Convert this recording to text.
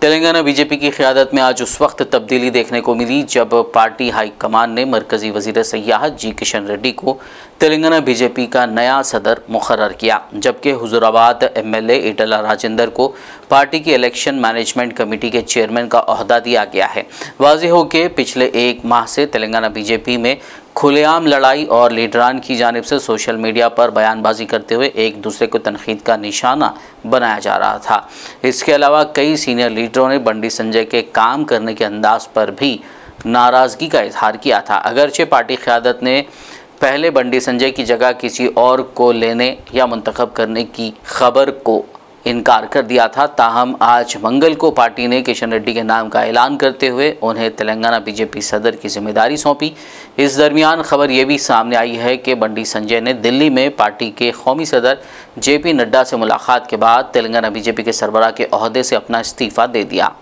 Telangana BJP की क्यादत में आज उस वक्त तब्दीली देखने को मिली जब पार्टी हाईकमान ने मरकजी वजीर सयाहत जी किशन रेड्डी को तेलंगाना बीजेपी का नया सदर मुकर किया जबकि एम एमएलए एटला राजेंद्र को पार्टी की इलेक्शन मैनेजमेंट कमेटी के चेयरमैन का अहदा दिया गया है वाजह हो कि पिछले एक माह से तेलंगाना बीजेपी में खुलेआम लड़ाई और लीडरान की जानब से सोशल मीडिया पर बयानबाजी करते हुए एक दूसरे को तनखीद का निशाना बनाया जा रहा था इसके अलावा कई सीनियर लीडरों ने बंडी संजय के काम करने के अंदाज पर भी नाराज़गी का इजहार किया था अगरचे पार्टी क़्यादत ने पहले बंडी संजय की जगह किसी और को लेने या मंतखब करने की खबर को इनकार कर दिया था ताहम आज मंगल को पार्टी ने किशन रेड्डी के नाम का ऐलान करते हुए उन्हें तेलंगाना बीजेपी सदर की जिम्मेदारी सौंपी इस दरमियान खबर ये भी सामने आई है कि बंडी संजय ने दिल्ली में पार्टी के कौमी सदर जेपी नड्डा से मुलाकात के बाद तेलंगाना बीजेपी के सरबराह के अहदे से अपना इस्तीफ़ा दे दिया